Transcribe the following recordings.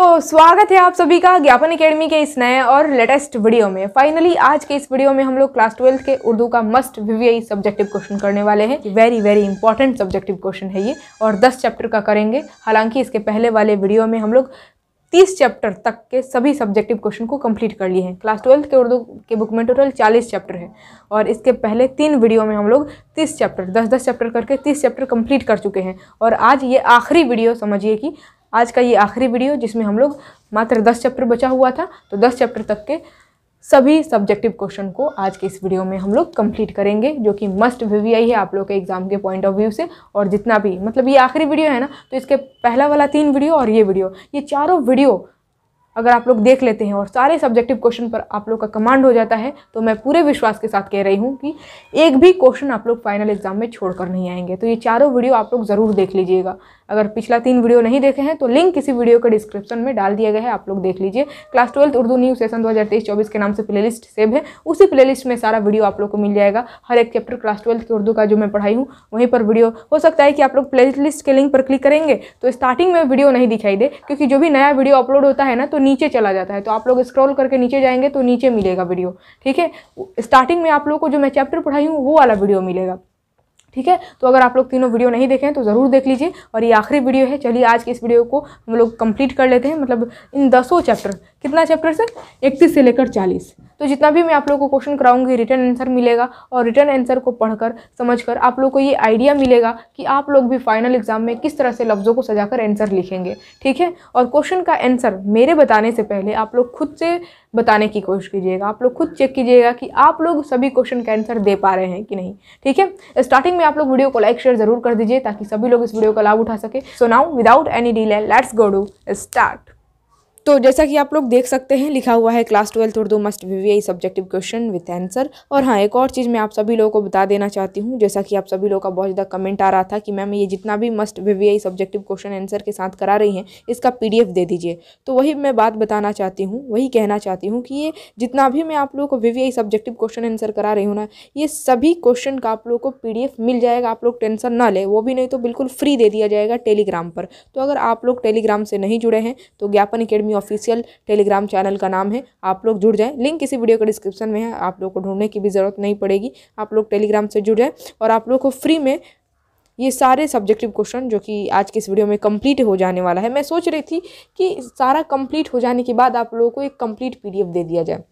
तो स्वागत है आप सभी का ज्ञापन एकेडमी के इस नए और लेटेस्ट वीडियो में फाइनली आज के इस वीडियो में हम लोग क्लास ट्वेल्थ के उर्दू का मस्ट वीवीआई सब्जेक्टिव क्वेश्चन करने वाले हैं very very important subjective question है ये और 10 चैप्टर का करेंगे हालांकि इसके पहले वाले वीडियो में हम लोग तीस चैप्टर तक के सभी सब्जेक्टिव क्वेश्चन को कंप्लीट कर लिए हैं क्लास ट्वेल्थ के उर्दू के बुक में टोटल चालीस चैप्टर है और इसके पहले तीन वीडियो में हम लोग तीस चैप्टर दस दस चैप्टर करके तीस चैप्टर कंप्लीट कर चुके हैं और आज ये आखिरी वीडियो समझिए कि आज का ये आखिरी वीडियो जिसमें हम लोग मात्र दस चैप्टर बचा हुआ था तो दस चैप्टर तक के सभी सब्जेक्टिव क्वेश्चन को आज के इस वीडियो में हम लोग कंप्लीट करेंगे जो कि मस्ट वीवीआई है आप लोग के एग्जाम के पॉइंट ऑफ व्यू से और जितना भी मतलब ये आखिरी वीडियो है ना तो इसके पहला वाला तीन वीडियो और ये वीडियो ये चारों वीडियो अगर आप लोग देख लेते हैं और सारे सब्जेक्टिव क्वेश्चन पर आप लोग का कमांड हो जाता है तो मैं पूरे विश्वास के साथ कह रही हूँ कि एक भी क्वेश्चन आप लोग फाइनल एग्जाम में छोड़कर नहीं आएंगे तो ये चारों वीडियो आप लोग ज़रूर देख लीजिएगा अगर पिछला तीन वीडियो नहीं देखे हैं तो लिंक किसी वीडियो का डिस्क्रिप्शन में डाल दिया गया है आप लोग देख लीजिए class twelfth Urdu new session दो हज़ार के नाम से प्लेलिस्ट सेव है उसी प्ले में सारा वीडियो आप लोग को मिल जाएगा हर एक चैप्टर क्लास ट्वेल्थ की उर्दू का जो मैं पढ़ाई हूँ वहीं पर वीडियो हो सकता है कि आप लोग प्ले के लिंक पर क्लिक करेंगे तो स्टार्टिंग में वीडियो नहीं दिखाई दे क्योंकि जो भी नया वीडियो अपलोड होता है ना तो नीचे चला जाता है तो आप लोग स्क्रॉल करके नीचे जाएंगे तो नीचे मिलेगा वीडियो ठीक है स्टार्टिंग में आप लोग को जो मैं चैप्टर पढ़ाई हूँ वो वाला वीडियो मिलेगा ठीक है तो अगर आप लोग तीनों वीडियो नहीं देखें तो ज़रूर देख लीजिए और ये आखिरी वीडियो है चलिए आज के इस वीडियो को हम लोग कंप्लीट कर लेते हैं मतलब इन दसों चैप्टर कितना चैप्टर से इकतीस से लेकर चालीस तो जितना भी मैं आप लोगों को क्वेश्चन कराऊंगी रिटर्न आंसर मिलेगा और रिटर्न आंसर को पढ़कर समझकर आप लोग को ये आइडिया मिलेगा कि आप लोग भी फाइनल एग्जाम में किस तरह से लफ्ज़ों को सजाकर आंसर लिखेंगे ठीक है और क्वेश्चन का आंसर मेरे बताने से पहले आप लोग खुद से बताने की कोशिश कीजिएगा आप लोग खुद चेक कीजिएगा कि आप लोग सभी क्वेश्चन का आंसर दे पा रहे हैं कि नहीं ठीक है स्टार्टिंग में आप लोग वीडियो को लाइक शेयर जरूर कर दीजिए ताकि सभी लोग इस वीडियो का लाभ उठा सके so now without any delay let's go do start तो जैसा कि आप लोग देख सकते हैं लिखा हुआ है class twelfth Urdu must V V I subjective question with answer और हाँ एक और चीज़ मैं आप सभी लोगों को बता देना चाहती हूँ जैसा कि आप सभी लोगों का बहुत ज़्यादा कमेंट आ रहा था कि मैम ये जितना भी must V V I subjective question answer के साथ करा रही हैं इसका पी दे दीजिए तो वही मैं बात बताना चाहती हूँ वही कहना चाहती हूँ कि ये जितना भी मैं आप लोगों को V V subjective question answer करा रही हूँ ना ये सभी क्वेश्चन का आप लोग को पी मिल जाएगा आप लोग टेंशन ना ले वो भी नहीं तो बिल्कुल फ्री दे दिया जाएगा टेलीग्राम पर तो अगर आप लोग टेलीग्राम से नहीं जुड़े हैं तो Gyapan academy army official telegram channel का नाम है आप लोग जुड़ जाएँ लिंक इसी वीडियो के डिस्क्रिप्शन में है आप लोग को ढूंढने की भी ज़रूरत नहीं पड़ेगी आप लोग टेलीग्राम से जुड़ जाएँ और आप लोग को फ्री में ये सारे सब्जेक्टिव क्वेश्चन जो कि आज के इस वीडियो में कंप्लीट हो जाने वाला है मैं सोच रही थी कि सारा कंप्लीट हो जाने के बाद आप लोगों को एक कंप्लीट पीडीएफ दे दिया जाए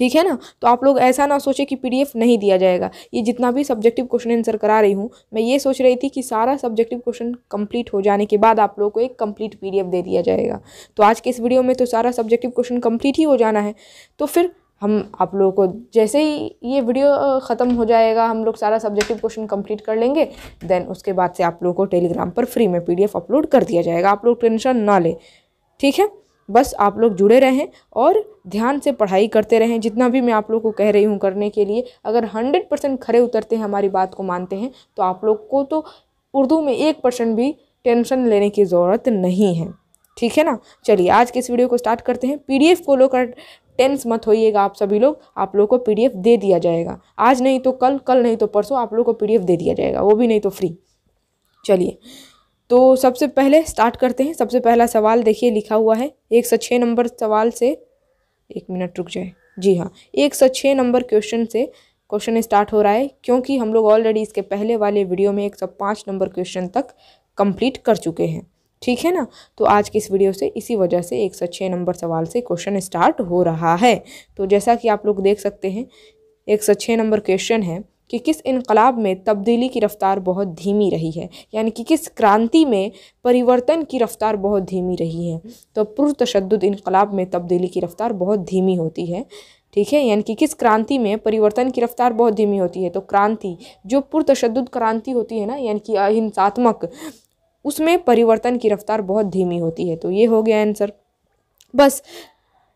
ठीक है ना तो आप लोग ऐसा ना सोचें कि पी नहीं दिया जाएगा ये जितना भी सब्जेक्टिव क्वेश्चन आंसर करा रही हूँ मैं ये सोच रही थी कि सारा सब्जेक्टिव क्वेश्चन कंप्लीट हो जाने के बाद आप लोगों को एक कंप्लीट पी दे दिया जाएगा तो आज के इस वीडियो में तो सारा सब्जेक्टिव क्वेश्चन कम्प्लीट ही हो जाना है तो फिर हम आप लोगों को जैसे ही ये वीडियो ख़त्म हो जाएगा हम लोग सारा सब्जेक्टिव क्वेश्चन कंप्लीट कर लेंगे देन उसके बाद से आप लोगों को टेलीग्राम पर फ्री में पीडीएफ अपलोड कर दिया जाएगा आप लोग टेंशन ना ले ठीक है बस आप लोग जुड़े रहें और ध्यान से पढ़ाई करते रहें जितना भी मैं आप लोग को कह रही हूँ करने के लिए अगर हंड्रेड परसेंट खड़े उतरते हैं हमारी बात को मानते हैं तो आप लोग को तो उर्दू में एक परसेंट भी टेंशन लेने की ज़रूरत नहीं है ठीक है ना चलिए आज के इस वीडियो को स्टार्ट करते हैं पी एफ को लोकर टेंस मत होइएगा आप सभी लोग आप लोगों को एफ़ दे दिया जाएगा आज नहीं तो कल कल नहीं तो परसों आप लोग को एफ दे दिया जाएगा वो भी नहीं तो फ्री चलिए तो सबसे पहले स्टार्ट करते हैं सबसे पहला सवाल देखिए लिखा हुआ है एक सौ छः नंबर सवाल से एक मिनट रुक जाए जी हाँ एक सौ छः नंबर क्वेश्चन से क्वेश्चन स्टार्ट हो रहा है क्योंकि हम लोग ऑलरेडी इसके पहले वाले वीडियो में एक सौ पाँच नंबर क्वेश्चन तक कंप्लीट कर चुके हैं ठीक है ना तो आज की इस वीडियो से इसी वजह से एक सौ छः नंबर सवाल से क्वेश्चन स्टार्ट हो रहा है तो जैसा कि आप लोग देख सकते हैं एक सौ छः नंबर क्वेश्चन है कि किस इनकलाब में तब्दीली की रफ़्तार बहुत धीमी रही है यानी कि किस क्रांति में परिवर्तन की रफ़्तार बहुत धीमी रही है तो पुरतशद इनकलाब में तब्दीली की रफ़्तार बहुत धीमी होती है ठीक है यानी कि किस क्रांति में परिवर्तन की रफ्तार बहुत धीमी होती है तो क्रांति जो पुरतशद क्रांति होती है ना यानी कि अहिंसात्मक उसमें परिवर्तन की रफ्तार बहुत धीमी होती है तो ये हो गया आंसर बस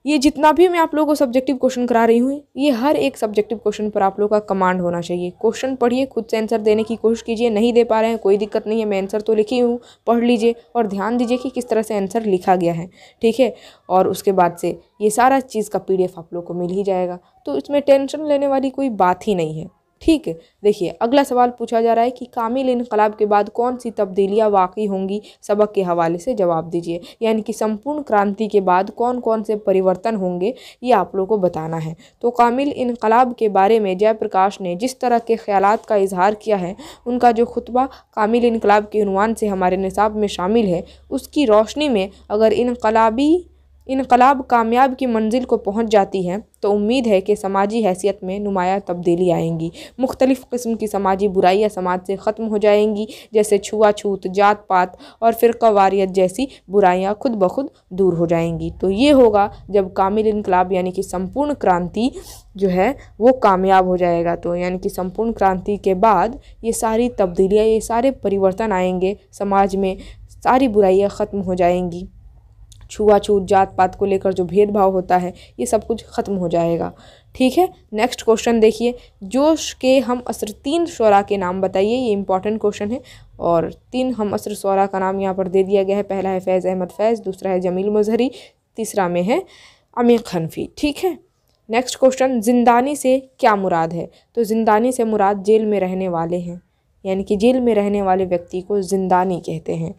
ये जितना भी मैं आप लोगों को सब्जेक्टिव क्वेश्चन करा रही हूँ ये हर एक सब्जेक्टिव क्वेश्चन पर आप लोगों का कमांड होना चाहिए क्वेश्चन पढ़िए खुद से आंसर देने की कोशिश कीजिए नहीं दे पा रहे हैं कोई दिक्कत नहीं है मैं आंसर तो लिखी हूँ पढ़ लीजिए और ध्यान दीजिए कि किस तरह से आंसर लिखा गया है ठीक है और उसके बाद से ये सारा चीज़ का पी आप लोग को मिल ही जाएगा तो इसमें टेंशन लेने वाली कोई बात ही नहीं है ठीक है देखिए अगला सवाल पूछा जा रहा है कि कामिल इनकलाब के बाद कौन सी तब्दीलियाँ वाकई होंगी सबक के हवाले से जवाब दीजिए यानी कि संपूर्ण क्रांति के बाद कौन कौन से परिवर्तन होंगे ये आप लोगों को बताना है तो कामिल इनकलाब के बारे में जयप्रकाश ने जिस तरह के ख्याल का इजहार किया है उनका जो खुतबा कामिल इनकलाब के अनुमान से हमारे निसाब में शामिल है उसकी रोशनी में अगर इनकलाबी इनकलाब कामयाब की मंजिल को पहुंच जाती है तो उम्मीद है कि समाजी हैसियत में नुमाया तब्दीली आएंगी मुख्तलिफ़ किस्म की समाजी बुराइयाँ समाज से ख़त्म हो जाएंगी जैसे छुआछूत जात पात और फिर वारियत जैसी बुराइयाँ खुद ब खुद दूर हो जाएंगी तो ये होगा जब कामिल इनकलाब यानी कि संपूर्ण क्रांति जो है वो कामयाब हो जाएगा तो यानी कि संपूर्ण क्रांति के बाद ये सारी तब्दीलियाँ ये सारे परिवर्तन आएंगे समाज में सारी बुराइयाँ ख़त्म हो जाएंगी छुआछूत जात पात को लेकर जो भेदभाव होता है ये सब कुछ ख़त्म हो जाएगा ठीक है नेक्स्ट क्वेश्चन देखिए जोश के हम असर तीन शरा के नाम बताइए ये इंपॉर्टेंट क्वेश्चन है और तीन हम असर शरा का नाम यहाँ पर दे दिया गया है पहला है फैज़ अहमद फैज़ दूसरा है जमील मजहरी तीसरा में है अमीर खनफी ठीक है नेक्स्ट क्वेश्चन जिंदानी से क्या मुराद है तो जिंदानी से मुराद जेल में रहने वाले हैं यानी कि जेल में रहने वाले व्यक्ति को जिंदानी कहते हैं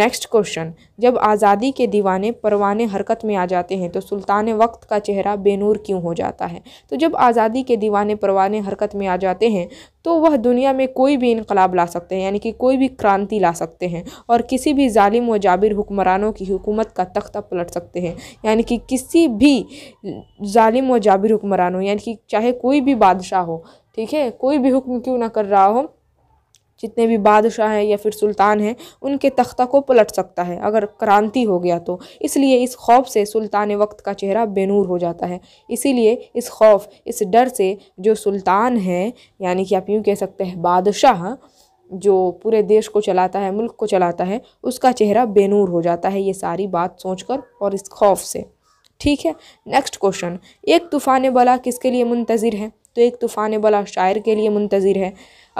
नेक्स्ट क्वेश्चन जब आज़ादी के दीवाने परवाने हरकत में आ जाते हैं तो सुल्तान वक्त का चेहरा बेनूर क्यों हो जाता है तो जब आज़ादी के दीवाने परवाने हरकत में आ जाते हैं तो वह दुनिया में कोई भी इनकलाब ला सकते हैं यानी कि कोई भी क्रांति ला सकते हैं और किसी भी जालिम व जाबिर हुक्मरानों की हुकूमत का तख्ता पलट सकते हैं यानी कि किसी भी जालिम व जाबिर हुक्मरानों यानी कि चाहे कोई भी बादशाह हो ठीक है कोई भी हुक्म क्यों ना कर रहा हो जितने भी बादशाह हैं या फिर सुल्तान हैं उनके तख्ता को पलट सकता है अगर क्रांति हो गया तो इसलिए इस खौफ से सुल्तान वक्त का चेहरा बेनूर हो जाता है इसीलिए इस खौफ इस डर से जो सुल्तान है यानी कि आप यूँ कह सकते हैं बादशाह जो पूरे देश को चलाता है मुल्क को चलाता है उसका चेहरा बेनूर हो जाता है ये सारी बात कर और इस खौफ से ठीक है नेक्स्ट क्वेश्चन एक तूफ़ान बला किसके लिए मुंतज़र है तो एक तूफ़ान बला शायर के लिए मुंतज़र है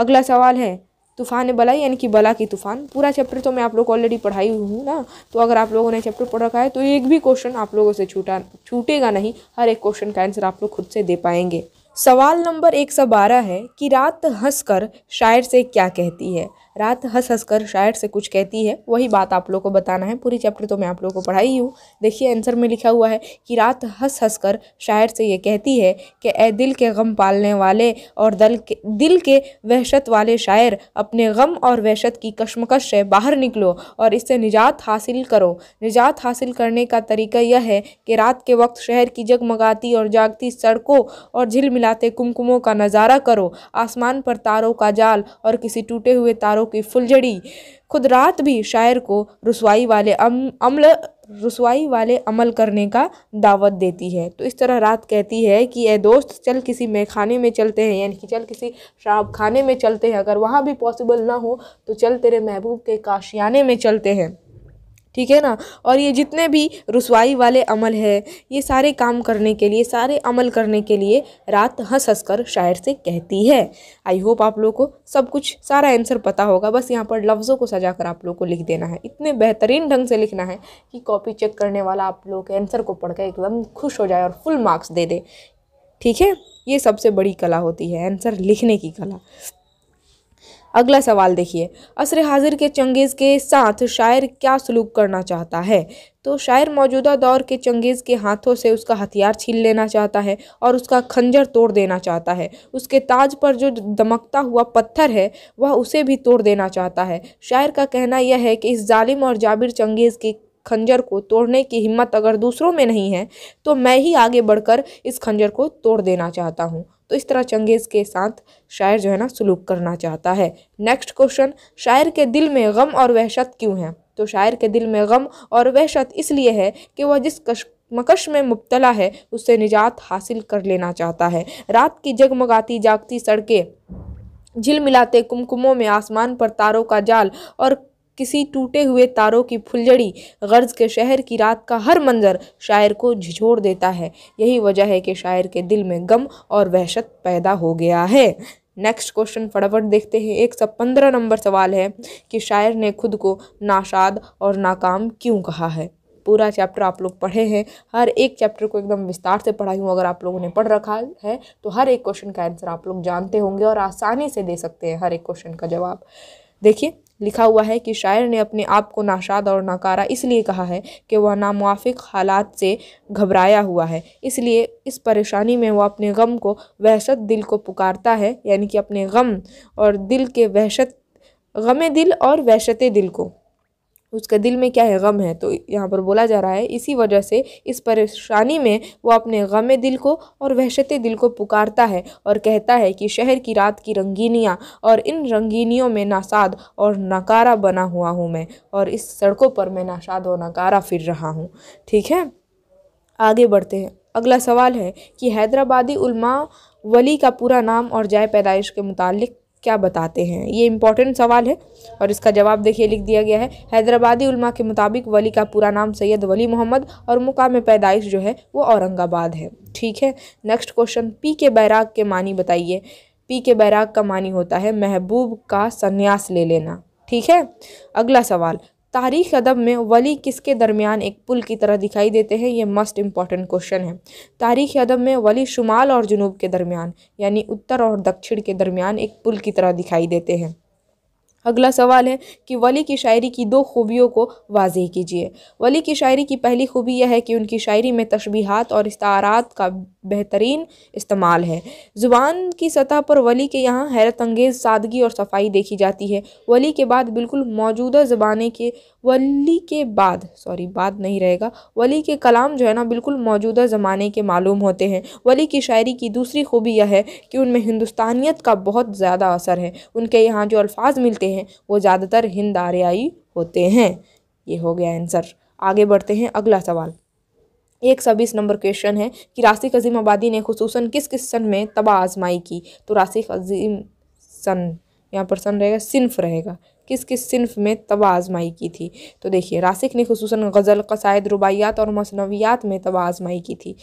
अगला सवाल है तूफ़ान बलाई यानी कि बला की तूफ़ान पूरा चैप्टर तो मैं आप लोग को ऑलरेडी पढ़ाई हूँ ना तो अगर आप लोगों ने चैप्टर पढ़ रखा है तो एक भी क्वेश्चन आप लोगों से छूटा छूटेगा नहीं हर एक क्वेश्चन का आंसर आप लोग खुद से दे पाएंगे सवाल नंबर एक सौ बारह है कि रात हंसकर शायर से क्या कहती है रात हंस हंस कर शायर से कुछ कहती है वही बात आप लोग को बताना है पूरी चैप्टर तो मैं आप लोग को पढ़ाई ही हूँ देखिए आंसर में लिखा हुआ है कि रात हंस हंस कर शायर से ये कहती है कि ए दिल के गम पालने वाले और दल के दिल के वहशत वाले शायर अपने गम और वहशत की कश्मकश से बाहर निकलो और इससे निजात हासिल करो निजात हासिल करने का तरीका यह है कि रात के वक्त शहर की जगमगाती और जागती सड़कों और झिलमिलाते कुमकुमों का नज़ारा करो आसमान पर तारों का जाल और किसी टूटे हुए तारों सितारों की फुलझड़ी खुद रात भी शायर को रसवाई वाले अम, अम्ल रसवाई वाले अमल करने का दावत देती है तो इस तरह रात कहती है कि ए दोस्त चल किसी मैखाने में चलते हैं यानी कि चल किसी शराब खाने में चलते हैं अगर वहाँ भी पॉसिबल ना हो तो चल तेरे महबूब के काशियाने में चलते हैं ठीक है ना और ये जितने भी रसवाई वाले अमल है ये सारे काम करने के लिए सारे अमल करने के लिए रात हंस हंस कर शायर से कहती है आई होप आप लोग को सब कुछ सारा आंसर पता होगा बस यहाँ पर लफ्ज़ों को सजा कर आप लोग को लिख देना है इतने बेहतरीन ढंग से लिखना है कि कॉपी चेक करने वाला आप लोग के आंसर को कर एकदम खुश हो जाए और फुल मार्क्स दे दे ठीक है ये सबसे बड़ी कला होती है आंसर लिखने की कला अगला सवाल देखिए असर हाजिर के चंगेज़ के साथ शायर क्या सलूक करना चाहता है तो शायर मौजूदा दौर के चंगेज़ के हाथों से उसका हथियार छीन लेना चाहता है और उसका खंजर तोड़ देना चाहता है उसके ताज पर जो दमकता हुआ पत्थर है वह उसे भी तोड़ देना चाहता है शायर का कहना यह है कि इस जालिम और जाबिर चंगेज़ के खंजर को तोड़ने की हिम्मत अगर दूसरों में नहीं है तो मैं ही आगे बढ़कर इस खंजर को तोड़ देना चाहता हूँ तो इस तरह चंगेज़ के साथ शायर जो है ना सलूक करना चाहता है नेक्स्ट क्वेश्चन शायर के दिल में गम और वहशत क्यों है तो शायर के दिल में गम और वहशत इसलिए है कि वह जिस कश मकश में मुबतला है उससे निजात हासिल कर लेना चाहता है रात की जगमगाती जागती सड़कें झिलमिलाते कुमकुमों में आसमान पर तारों का जाल और किसी टूटे हुए तारों की फुलझड़ी गर्ज के शहर की रात का हर मंजर शायर को झिझोड़ देता है यही वजह है कि शायर के दिल में गम और वहशत पैदा हो गया है नेक्स्ट क्वेश्चन फटाफट देखते हैं एक सौ पंद्रह नंबर सवाल है कि शायर ने खुद को नाशाद और नाकाम क्यों कहा है पूरा चैप्टर आप लोग पढ़े हैं हर एक चैप्टर को एकदम विस्तार से पढ़ाई हूँ अगर आप लोगों ने पढ़ रखा है तो हर एक क्वेश्चन का आंसर आप लोग जानते होंगे और आसानी से दे सकते हैं हर एक क्वेश्चन का जवाब देखिए लिखा हुआ है कि शायर ने अपने आप को नाशाद और नाकारा इसलिए कहा है कि वह नामुआफिक हालात से घबराया हुआ है इसलिए इस परेशानी में वह अपने गम को वहशत दिल को पुकारता है यानी कि अपने गम और दिल के वहशत गम दिल और वहशत दिल को उसके दिल में क्या है गम है तो यहाँ पर बोला जा रहा है इसी वजह से इस परेशानी में वो अपने गम दिल को और वहशत दिल को पुकारता है और कहता है कि शहर की रात की रंगीनियाँ और इन रंगीनियों में नासाद और नकारा बना हुआ हूँ मैं और इस सड़कों पर मैं नासाद और नकारा फिर रहा हूँ ठीक है आगे बढ़ते हैं अगला सवाल है कि हैदराबादी उलमा वली का पूरा नाम और जाय पैदाइश के मुतालिक क्या बताते हैं ये इंपॉर्टेंट सवाल है और इसका जवाब देखिए लिख दिया गया है हैदराबादी उलमा के मुताबिक वली का पूरा नाम सैयद वली मोहम्मद और मुकाम पैदाइश जो है वो औरंगाबाद है ठीक है नेक्स्ट क्वेश्चन पी के बैराग के मानी बताइए पी के बैराग का मानी होता है महबूब का संन्यास ले लेना ठीक है अगला सवाल तारीख अदब में वली किसके दरमियान एक पुल की तरह दिखाई देते हैं ये मस्ट इम्पॉर्टेंट क्वेश्चन है तारीख अदब में वली शुमाल और जुनूब के दरमियान यानी उत्तर और दक्षिण के दरमियान एक पुल की तरह दिखाई देते हैं अगला सवाल है कि वली की शायरी की दो खूबियों को वाज कीजिए वली की शायरी की पहली खूबी यह है कि उनकी शायरी में तशबीहात और इस्तारात का बेहतरीन इस्तेमाल है ज़ुबान की सतह पर वली के यहाँ हैरत अंगेज़ सादगी और सफाई देखी जाती है वली के बाद बिल्कुल मौजूदा ज़बाने के वली के बाद सॉरी बाद नहीं रहेगा वली के कलाम जो है ना बिल्कुल मौजूदा ज़माने के मालूम होते हैं वली की शायरी की दूसरी खूबी यह है कि उनमें हिंदुस्तानियत का बहुत ज़्यादा असर है उनके यहाँ जो अल्फाज मिलते हैं वो ज़्यादातर हिंद आर्याई होते हैं ये हो गया आंसर आगे बढ़ते हैं अगला सवाल एक सौ बीस नंबर क्वेश्चन है कि राशिक अजीम आबादी ने खसूस किस किस सन में तबाह आजमाई की तो राशिक अजीम सन यहाँ पर सन रहेगा सिन्फ रहेगा किस किस सिनफ में तबाज़माई की थी तो देखिए रासिक ने खसूस गज़ल कसायद रुबायात और मसनवियात में तबाज़माई की थी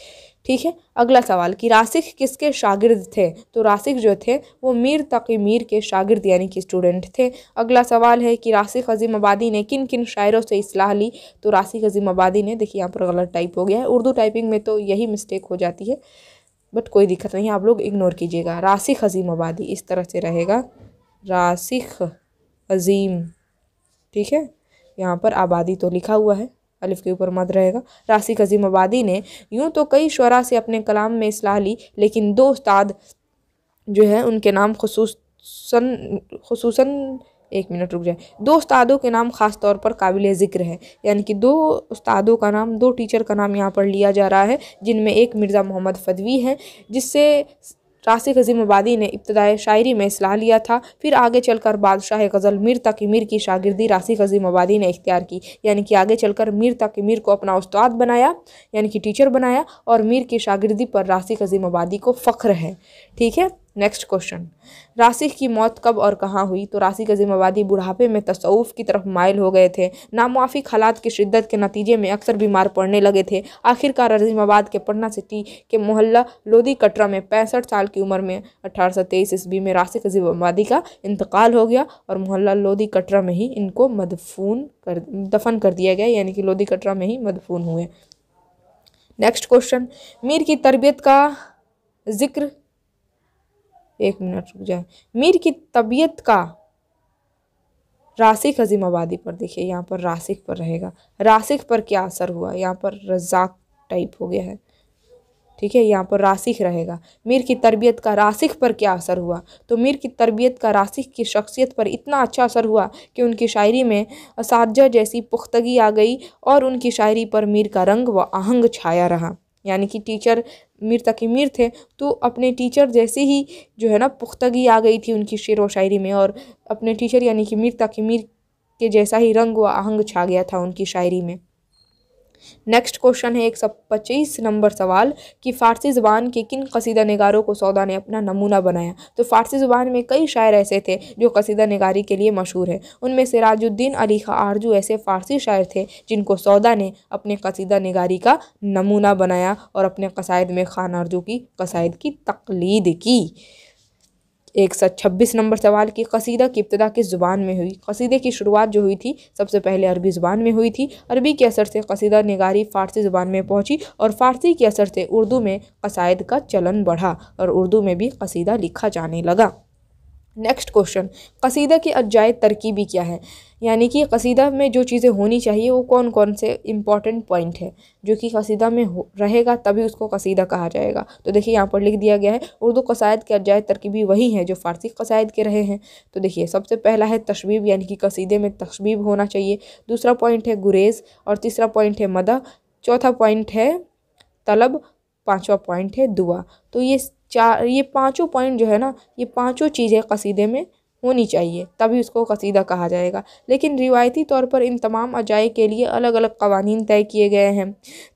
ठीक है अगला सवाल कि रासिक किसके शागिर्द थे तो रासिक जो थे वो मीर तकी मीर के शागिर्द यानी कि स्टूडेंट थे अगला सवाल है कि रासिक अजीम आबादी ने किन किन शायरों से असलाह ली तो रासिक अजीम आबादी ने देखिए यहाँ पर गलत टाइप हो गया है उर्दू टाइपिंग में तो यही मिस्टेक हो जाती है बट कोई दिक्कत नहीं आप लोग इग्नोर कीजिएगा रासिक अजीम आबादी इस तरह से रहेगा रासिक अज़ीम ठीक है यहाँ पर आबादी तो लिखा हुआ है अलिफ के ऊपर मद रहेगा राशि कजीम आबादी ने यूँ तो कई शुरा से अपने कलाम में इसलाह ली लेकिन दो उस्ताद जो है उनके नाम खसूसन खसूसन एक मिनट रुक जाए दो उस्तादों के नाम ख़ास तौर पर काबिल ज़िक्र है यानी कि दो उस्तादों का नाम दो टीचर का नाम यहाँ पर लिया जा रहा है जिनमें एक मिर्ज़ा मोहम्मद फदवी हैं जिससे रासिक अजीम आबादी ने इब्तदाई शायरी में सलाह लिया था फिर आगे चलकर बादशाह गज़ल मीर तक मीर की शागिर्दी रासिक अजीम आबादी ने इख्तियार की यानी कि आगे चलकर मीर तक मीर को अपना उस्ताद बनाया यानी कि टीचर बनाया और मीर की शागिर्दी पर रासिक अजीम आबादी को फ़ख्र है ठीक है नेक्स्ट क्वेश्चन राशि की मौत कब और कहाँ हुई तो राशि के जिम्मेवारी बुढ़ापे में तसवुफ़ की तरफ मायल हो गए थे नामुआफ़ी हालात की शिद्दत के नतीजे में अक्सर बीमार पड़ने लगे थे आखिरकार अजीमाबाद के पटना सिटी के मोहल्ला लोधी कटरा में पैंसठ साल की उम्र में अठारह सौ तेईस ईस्वी में राशि के जिम्मेवारी का इंतकाल हो गया और मोहल्ला लोधी कटरा में ही इनको मदफून कर दफन कर दिया गया यानी कि लोधी कटरा में ही मदफून हुए नेक्स्ट क्वेश्चन मीर की तरबियत का जिक्र एक मिनट रुक जाए मीर की तबीयत का रासिक अजीम आबादी पर देखिए यहाँ पर रासिक पर रहेगा रासिक पर क्या असर हुआ यहाँ पर रजाक टाइप हो गया है ठीक है यहाँ पर रासिक रहेगा मीर की तरबियत का रासिक पर क्या असर हुआ तो मीर की तरबियत का रासिक की शख्सियत पर इतना अच्छा असर हुआ कि उनकी शायरी में असाजा जैसी पुख्तगी आ गई और उनकी शायरी पर मीर का रंग व आहंग छाया रहा यानी कि टीचर मीर तकी मीर थे तो अपने टीचर जैसे ही जो है ना पुख्तगी आ गई थी उनकी शेर व शायरी में और अपने टीचर यानी कि मीर तकी मीर के जैसा ही रंग व आहंग छा गया था उनकी शायरी में नेक्स्ट क्वेश्चन है एक सौ पच्चीस नंबर सवाल कि फ़ारसी ज़बान के किन कसीदा नगारों को सौदा ने अपना नमूना बनाया तो फ़ारसी ज़बान में कई शायर ऐसे थे जो कसीदा नगारी के लिए मशहूर है उनमें सिराजुद्दीन अली खा आरजू ऐसे फ़ारसी शायर थे जिनको सौदा ने अपने कसीदा नगारी का नमूना बनाया और अपने कसायद में खान आरजू की कसायद की तकलीद की एक सौ छब्बीस नंबर सवाल की कसीदा की इब्तदा किस ज़ुबान में हुई कसीदे की शुरुआत जो हुई थी सबसे पहले अरबी ज़ुबान में हुई थी अरबी के असर से कसीदा निगारी फ़ारसी ज़ुबान में पहुंची और फ़ारसी के असर से उर्दू में कसायद का चलन बढ़ा और उर्दू में भी कसीदा लिखा जाने लगा नेक्स्ट क्वेश्चन कसीदा की अजाय तरकीबी क्या है यानी कि कसीदा में जो चीज़ें होनी चाहिए वो कौन कौन से इम्पॉर्टेंट पॉइंट है जो कि कसीदा में हो रहेगा तभी उसको कसीदा कहा जाएगा तो देखिए यहाँ पर लिख दिया गया है उर्दू कसायद के अजाय तरकीबी वही हैं जो फ़ारसी कसायद के रहे हैं तो देखिए सबसे पहला है तशबीब यानी कि कसीदे में तशबीब होना चाहिए दूसरा पॉइंट है गुरेज और तीसरा पॉइंट है मदा चौथा पॉइंट है तलब पाँचवा पॉइंट है दुआ तो ये चार ये पाँचों पॉइंट जो है ना ये पाँचों चीज़ें कसीदे में होनी चाहिए तभी उसको कसीदा कहा जाएगा लेकिन रिवायती तौर पर इन तमाम अजाए के लिए अलग अलग कवानीन तय किए गए हैं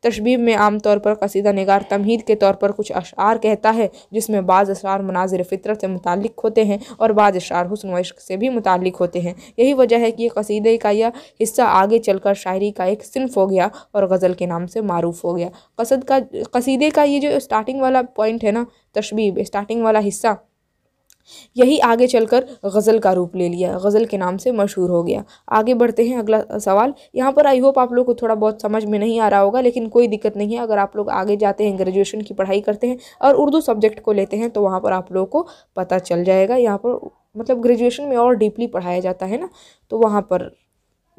तशबीब में आम तौर पर कसीदा नगार तमहीद के तौर पर कुछ अशार कहता है जिसमें बाज़ अशार मनाजिर फितरत से मुतक होते हैं और बाज़ अशार हसन वश्क से भी मुतक होते हैं यही वजह है कि कसीदे का यह हिस्सा आगे चलकर शायरी का एक सिनफ हो गया और गज़ल के नाम से मरूफ हो गया कसद का कसीदे का ये जो स्टार्टिंग वाला पॉइंट है ना तशबीब स्टार्टिंग वाला हिस्सा यही आगे चलकर गज़ल का रूप ले लिया गज़ल के नाम से मशहूर हो गया आगे बढ़ते हैं अगला सवाल यहाँ पर आई होप आप लोग को थोड़ा बहुत समझ में नहीं आ रहा होगा लेकिन कोई दिक्कत नहीं है अगर आप लोग आगे जाते हैं ग्रेजुएशन की पढ़ाई करते हैं और उर्दू सब्जेक्ट को लेते हैं तो वहाँ पर आप लोगों को पता चल जाएगा यहाँ पर मतलब ग्रेजुएशन में और डीपली पढ़ाया जाता है ना तो वहाँ पर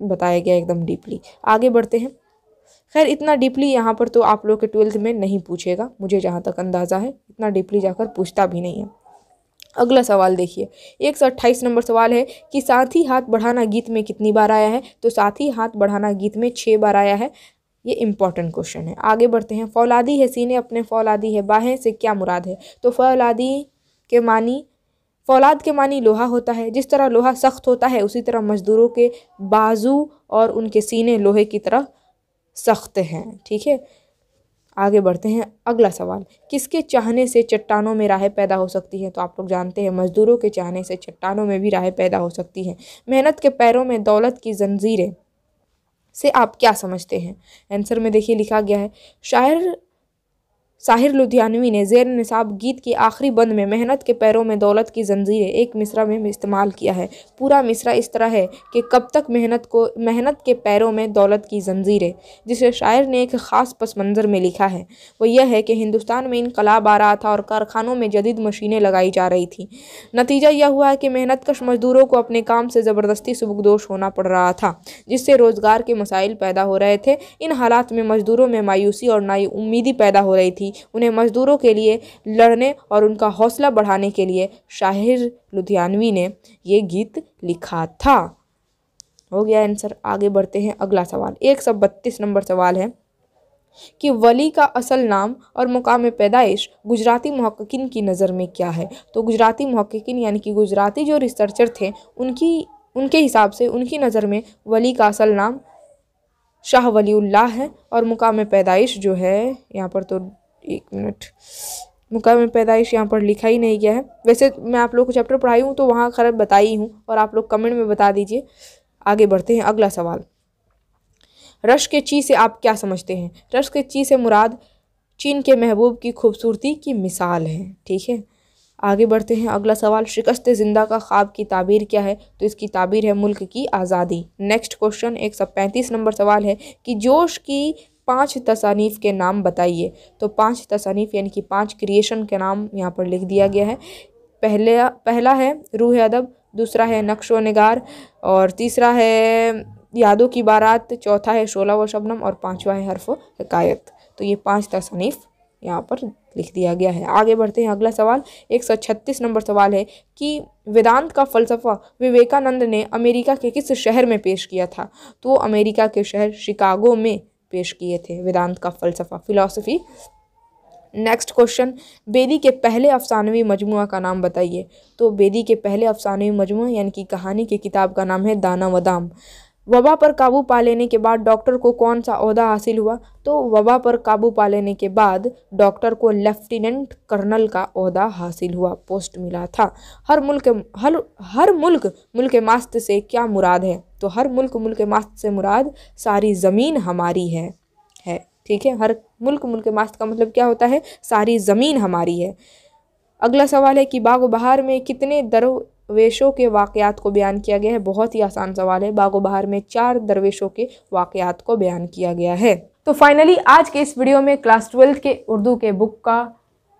बताया गया एकदम डीपली आगे बढ़ते हैं खैर इतना डीपली यहाँ पर तो आप लोग के ट्वेल्थ में नहीं पूछेगा मुझे जहाँ तक अंदाज़ा है इतना डीपली जाकर पूछता भी नहीं है अगला सवाल देखिए एक सौ अट्ठाईस नंबर सवाल है कि साथ ही हाथ बढ़ाना गीत में कितनी बार आया है तो साथ ही हाथ बढ़ाना गीत में छः बार आया है ये इंपॉर्टेंट क्वेश्चन है आगे बढ़ते हैं फौलादी है सीने अपने फौलादी है बाहें से क्या मुराद है तो फौलादी के मानी फौलाद के मानी लोहा होता है जिस तरह लोहा सख्त होता है उसी तरह मज़दूरों के बाजू और उनके सीने लोहे की तरह सख्त हैं ठीक है आगे बढ़ते हैं अगला सवाल किसके चाहने से चट्टानों में राहें पैदा हो सकती हैं तो आप लोग जानते हैं मजदूरों के चाहने से चट्टानों में भी राहें पैदा हो सकती हैं मेहनत के पैरों में दौलत की जंजीरें से आप क्या समझते हैं आंसर में देखिए लिखा गया है शायर साहिर लुधियानवी ने जेर निसाब गीत की आखिरी बंद में मेहनत के पैरों में दौलत की जंजीरें एक मिसरा में इस्तेमाल किया है पूरा मिसरा इस तरह है कि कब तक मेहनत को मेहनत के पैरों में दौलत की जंजीरें जिसे शायर ने एक ख़ास पस मंज़र में लिखा है वह यह है कि हिंदुस्तान में इनकलाब आ रहा था और कारखानों में जदीद मशीनें लगाई जा रही थी नतीजा यह हुआ है कि मेहनत कश मजदूरों को अपने काम से ज़बरदस्ती सुबकदोश होना पड़ रहा था जिससे रोज़गार के मसाइल पैदा हो रहे थे इन हालात में मजदूरों में मायूसी और नाउमीदी पैदा हो रही थी थी उन्हें मज़दूरों के लिए लड़ने और उनका हौसला बढ़ाने के लिए शाहिर लुधियानवी ने ये गीत लिखा था हो गया आंसर आगे बढ़ते हैं अगला सवाल एक सौ बत्तीस नंबर सवाल है कि वली का असल नाम और मुकाम पैदाइश गुजराती महक्किन की नज़र में क्या है तो गुजराती महक्किन यानी कि गुजराती जो रिसर्चर थे उनकी उनके हिसाब से उनकी नज़र में वली का असल नाम शाह वली है और मुकाम पैदाइश जो है यहाँ पर तो एक मिनट मुकाम पैदाइश यहाँ पर लिखा ही नहीं गया है वैसे मैं आप लोग को चैप्टर पढ़ाई हूँ तो वहाँ खैर बताई हूँ और आप लोग कमेंट में बता दीजिए आगे बढ़ते हैं अगला सवाल रश के ची से आप क्या समझते हैं रश के ची से मुराद चीन के महबूब की खूबसूरती की मिसाल है ठीक है आगे बढ़ते हैं अगला सवाल शिकस्त ज़िंदा का ख्वाब की ताबीर क्या है तो इसकी ताबीर है मुल्क की आज़ादी नेक्स्ट क्वेश्चन एक सौ पैंतीस नंबर सवाल है कि जोश की पांच तसानीफ़ के नाम बताइए तो पांच तसानीफ़ यानी कि पांच क्रिएशन के नाम यहाँ पर लिख दिया गया है पहले पहला है रूह अदब दूसरा है नक्श व नगार और तीसरा है यादों की बारात चौथा है शोला व शबनम और पांचवा है हरफ हकायत तो ये पांच तसानीफ़ यहाँ पर लिख दिया गया है आगे बढ़ते हैं अगला सवाल एक सौ छत्तीस नंबर सवाल है कि वेदांत का फ़लसफ़ा विवेकानंद ने अमेरिका के किस शहर में पेश किया था तो अमेरिका के शहर शिकागो में पेश किए थे वेदांत का फ़लसफ़ा फ़िलासफ़ी नेक्स्ट क्वेश्चन बेदी के पहले अफसानवी मजमू का नाम बताइए तो बेदी के पहले अफसानवी मजमू यानी कि कहानी की किताब का नाम है दाना वदाम वबा पर काबू पा लेने के बाद डॉक्टर को कौन सा अहदा हासिल हुआ तो वबा पर काबू पा लेने के बाद डॉक्टर को लेफ्टिनेंट कर्नल का अहदा हासिल हुआ पोस्ट मिला था हर मुल्क हर हर मुल्क मुल्क मास्त से क्या मुराद है तो हर मुल्क मुल्क मास्त से मुराद सारी ज़मीन हमारी है है ठीक है हर मुल्क मुल्क मास्त का मतलब क्या होता है सारी ज़मीन हमारी है अगला सवाल है कि बाग बहार में कितने दरों दरवेशों के वाक़ात को बयान किया गया है बहुत ही आसान सवाल है बागो बहार में चार दरवेशों के वाक़ात को बयान किया गया है तो फाइनली आज के इस वीडियो में क्लास ट्वेल्थ के उर्दू के बुक का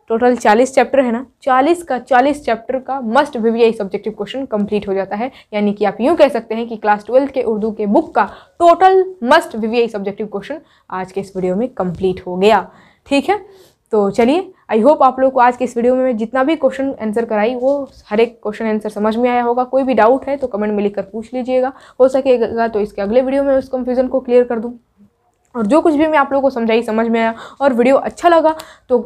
टोटल चालीस चैप्टर है ना चालीस का चालीस चैप्टर का must V V subjective question complete हो जाता है यानी कि आप यूँ कह सकते हैं कि क्लास ट्वेल्थ के उर्दू के बुक का total must V V subjective question आज के इस वीडियो में कंप्लीट हो गया ठीक है तो चलिए आई होप आप लोग को आज के इस वीडियो में जितना भी क्वेश्चन आंसर कराई वो हर एक क्वेश्चन आंसर समझ में आया होगा कोई भी डाउट है तो कमेंट में लिखकर पूछ लीजिएगा हो सकेगा तो इसके अगले वीडियो में उस कंफ्यूज़न को क्लियर कर दूँ और जो कुछ भी मैं आप लोगों को समझाई समझ में आया और वीडियो अच्छा लगा तो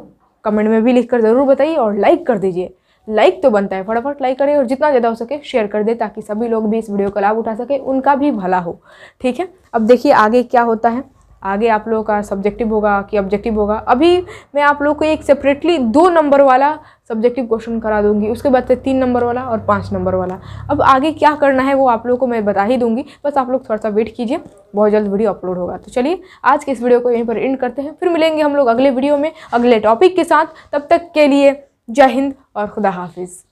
कमेंट में भी लिखकर ज़रूर बताइए और लाइक कर दीजिए लाइक तो बनता है फटाफट लाइक करें और जितना ज़्यादा हो सके शेयर कर दे ताकि सभी लोग भी इस वीडियो का लाभ उठा सके उनका भी भला हो ठीक है अब देखिए आगे क्या होता है आगे आप लोगों का सब्जेक्टिव होगा कि ऑब्जेक्टिव होगा अभी मैं आप लोगों को एक सेपरेटली दो नंबर वाला सब्जेक्टिव क्वेश्चन करा दूंगी उसके बाद से तीन नंबर वाला और पाँच नंबर वाला अब आगे क्या करना है वो आप लोगों को मैं बता ही दूंगी बस आप लोग थोड़ा सा वेट कीजिए बहुत जल्द वीडियो अपलोड होगा तो चलिए आज के इस वीडियो को यहीं पर एंड करते हैं फिर मिलेंगे हम लोग अगले वीडियो में अगले टॉपिक के साथ तब तक के लिए जय हिंद और खुदा हाफिज़